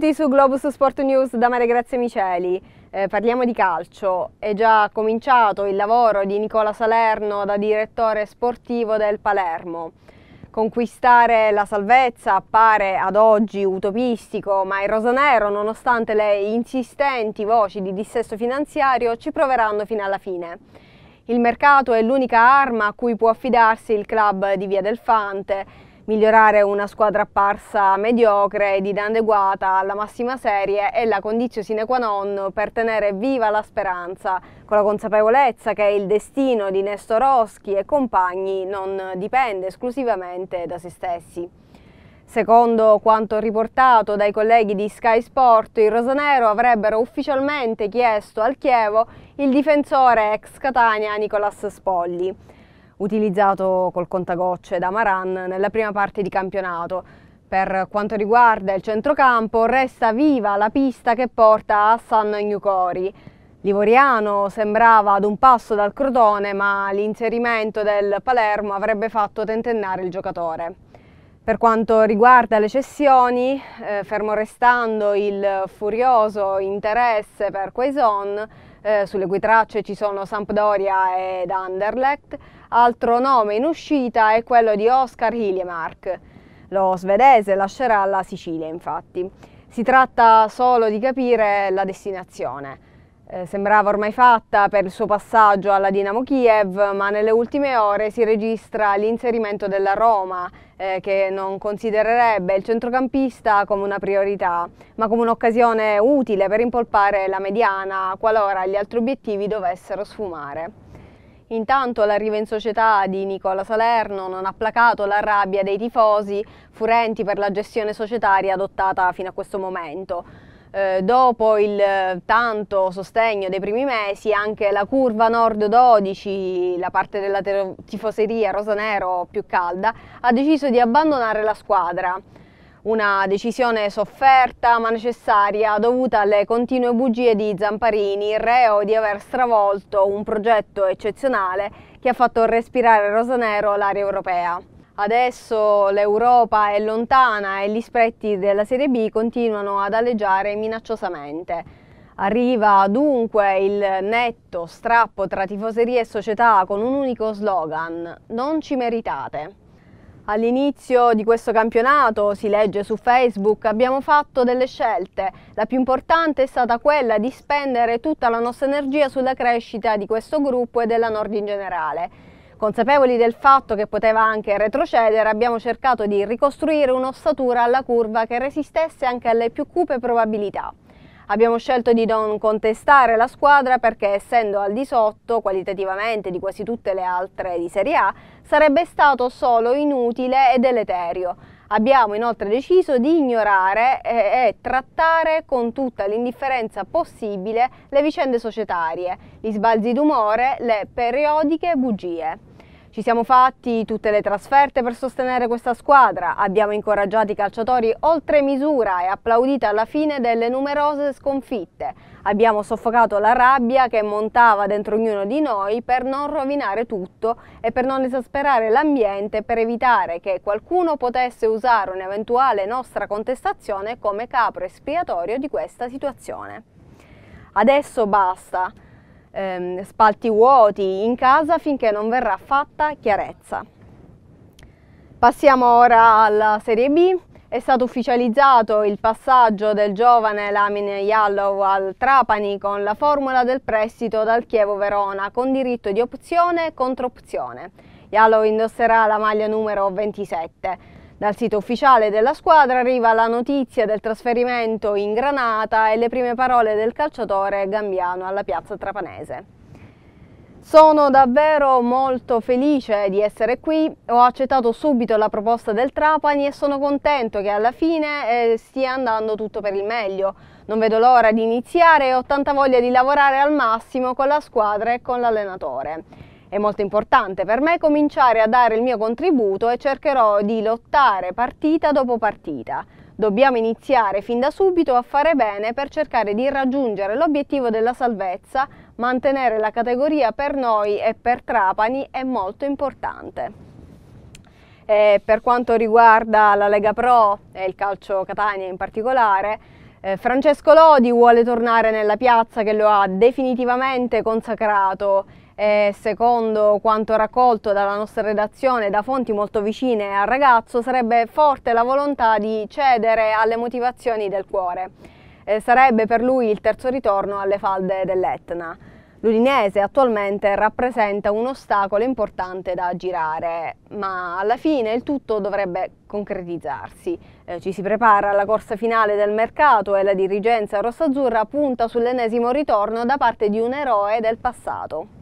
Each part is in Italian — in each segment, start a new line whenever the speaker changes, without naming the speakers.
Benvenuti su Globus Sport News da Mare Grazia Miceli. Eh, parliamo di calcio. È già cominciato il lavoro di Nicola Salerno da direttore sportivo del Palermo. Conquistare la salvezza appare ad oggi utopistico, ma il rosanero, nonostante le insistenti voci di dissesto finanziario, ci proveranno fino alla fine. Il mercato è l'unica arma a cui può affidarsi il club di Via del Fante migliorare una squadra apparsa mediocre ed inadeguata alla massima serie è la condizione sine qua non per tenere viva la speranza, con la consapevolezza che il destino di Nestor Nestoroschi e compagni non dipende esclusivamente da se stessi. Secondo quanto riportato dai colleghi di Sky Sport, i rosanero avrebbero ufficialmente chiesto al Chievo il difensore ex Catania Nicolas Spolli utilizzato col contagocce da Maran nella prima parte di campionato. Per quanto riguarda il centrocampo, resta viva la pista che porta a San Gnucori. Livoriano sembrava ad un passo dal Crotone, ma l'inserimento del Palermo avrebbe fatto tentennare il giocatore. Per quanto riguarda le cessioni, eh, fermo restando il furioso interesse per Quaison, eh, sulle cui tracce ci sono Sampdoria ed Anderlecht, altro nome in uscita è quello di Oscar Hiljemark. Lo svedese lascerà la Sicilia, infatti. Si tratta solo di capire la destinazione. Eh, sembrava ormai fatta per il suo passaggio alla Dinamo Kiev, ma nelle ultime ore si registra l'inserimento della Roma, eh, che non considererebbe il centrocampista come una priorità, ma come un'occasione utile per impolpare la mediana qualora gli altri obiettivi dovessero sfumare. Intanto l'arrivo in società di Nicola Salerno non ha placato la rabbia dei tifosi furenti per la gestione societaria adottata fino a questo momento. Eh, dopo il eh, tanto sostegno dei primi mesi anche la curva nord 12, la parte della tifoseria rosanero più calda, ha deciso di abbandonare la squadra. Una decisione sofferta ma necessaria dovuta alle continue bugie di Zamparini, reo di aver stravolto un progetto eccezionale che ha fatto respirare rosanero l'aria europea. Adesso l'Europa è lontana e gli spretti della Serie B continuano ad aleggiare minacciosamente. Arriva dunque il netto strappo tra tifoserie e società con un unico slogan, non ci meritate. All'inizio di questo campionato, si legge su Facebook, abbiamo fatto delle scelte. La più importante è stata quella di spendere tutta la nostra energia sulla crescita di questo gruppo e della Nord in generale. Consapevoli del fatto che poteva anche retrocedere, abbiamo cercato di ricostruire un'ossatura alla curva che resistesse anche alle più cupe probabilità. Abbiamo scelto di non contestare la squadra perché essendo al di sotto qualitativamente di quasi tutte le altre di Serie A sarebbe stato solo inutile e deleterio. Abbiamo inoltre deciso di ignorare e, eh, e trattare con tutta l'indifferenza possibile le vicende societarie, gli sbalzi d'umore, le periodiche bugie. Ci siamo fatti tutte le trasferte per sostenere questa squadra, abbiamo incoraggiato i calciatori oltre misura e applaudito alla fine delle numerose sconfitte. Abbiamo soffocato la rabbia che montava dentro ognuno di noi per non rovinare tutto e per non esasperare l'ambiente per evitare che qualcuno potesse usare un'eventuale nostra contestazione come capro espiatorio di questa situazione. Adesso basta ehm, spalti vuoti in casa finché non verrà fatta chiarezza. Passiamo ora alla Serie B. È stato ufficializzato il passaggio del giovane Lamine Yallow al Trapani con la formula del prestito dal Chievo Verona con diritto di opzione contro opzione. Yallow indosserà la maglia numero 27. Dal sito ufficiale della squadra arriva la notizia del trasferimento in Granata e le prime parole del calciatore gambiano alla piazza trapanese. Sono davvero molto felice di essere qui, ho accettato subito la proposta del Trapani e sono contento che alla fine eh, stia andando tutto per il meglio. Non vedo l'ora di iniziare e ho tanta voglia di lavorare al massimo con la squadra e con l'allenatore. È molto importante per me cominciare a dare il mio contributo e cercherò di lottare partita dopo partita. Dobbiamo iniziare fin da subito a fare bene per cercare di raggiungere l'obiettivo della salvezza, mantenere la categoria per noi e per Trapani è molto importante. E per quanto riguarda la Lega Pro e il calcio Catania in particolare, eh, Francesco Lodi vuole tornare nella piazza che lo ha definitivamente consacrato e secondo quanto raccolto dalla nostra redazione da fonti molto vicine al ragazzo sarebbe forte la volontà di cedere alle motivazioni del cuore. Eh, sarebbe per lui il terzo ritorno alle falde dell'Etna. L'Udinese attualmente rappresenta un ostacolo importante da aggirare, ma alla fine il tutto dovrebbe concretizzarsi. Eh, ci si prepara alla corsa finale del mercato e la dirigenza rossazzurra punta sull'ennesimo ritorno da parte di un eroe del passato.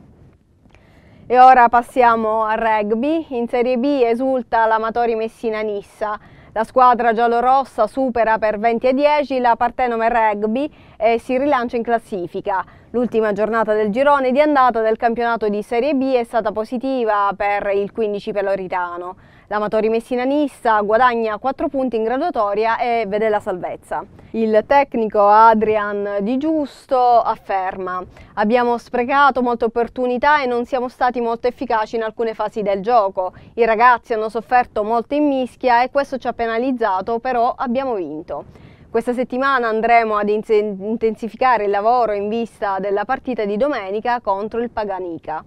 E ora passiamo al rugby. In Serie B esulta l'Amatori Messina Nissa. La squadra giallorossa supera per 20 a 10 la Partenome Rugby e si rilancia in classifica. L'ultima giornata del girone di andata del campionato di Serie B è stata positiva per il 15 Peloritano. L'amatori messinanista guadagna 4 punti in graduatoria e vede la salvezza. Il tecnico Adrian Di Giusto afferma «Abbiamo sprecato molte opportunità e non siamo stati molto efficaci in alcune fasi del gioco. I ragazzi hanno sofferto molto in mischia e questo ci ha penalizzato, però abbiamo vinto». Questa settimana andremo ad intensificare il lavoro in vista della partita di domenica contro il Paganica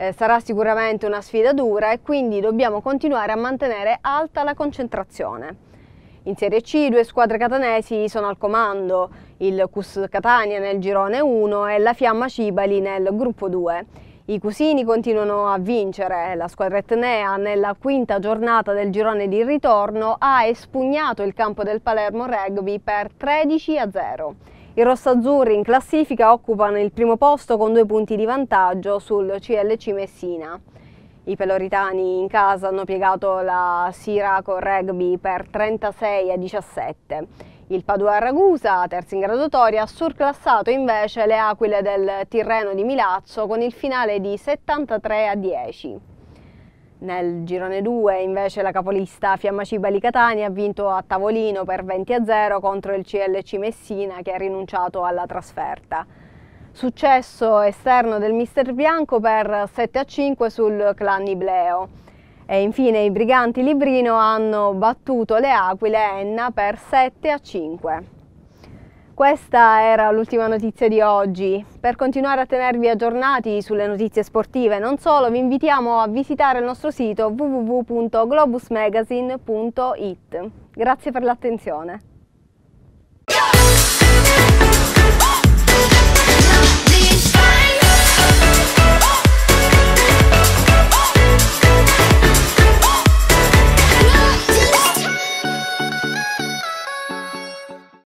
eh, sarà sicuramente una sfida dura e quindi dobbiamo continuare a mantenere alta la concentrazione. In Serie C due squadre catanesi sono al comando, il Cus Catania nel girone 1 e la Fiamma Cibali nel gruppo 2. I Cusini continuano a vincere, la squadra etnea nella quinta giornata del girone di ritorno ha espugnato il campo del Palermo Rugby per 13 a 0. I rossazzurri in classifica occupano il primo posto con due punti di vantaggio sul CLC Messina. I peloritani in casa hanno piegato la Siraco Rugby per 36 a 17. Il Padua Ragusa, terzo in graduatoria, ha surclassato invece le Aquile del Tirreno di Milazzo con il finale di 73 a 10. Nel girone 2 invece la capolista Fiamma Cibali Catania ha vinto a tavolino per 20-0 contro il CLC Messina che ha rinunciato alla trasferta. Successo esterno del mister bianco per 7-5 sul clan Ibleo. E infine i briganti Librino hanno battuto le Aquile Enna per 7-5. Questa era l'ultima notizia di oggi. Per continuare a tenervi aggiornati sulle notizie sportive, non solo, vi invitiamo a visitare il nostro sito www.globusmagazine.it. Grazie per l'attenzione.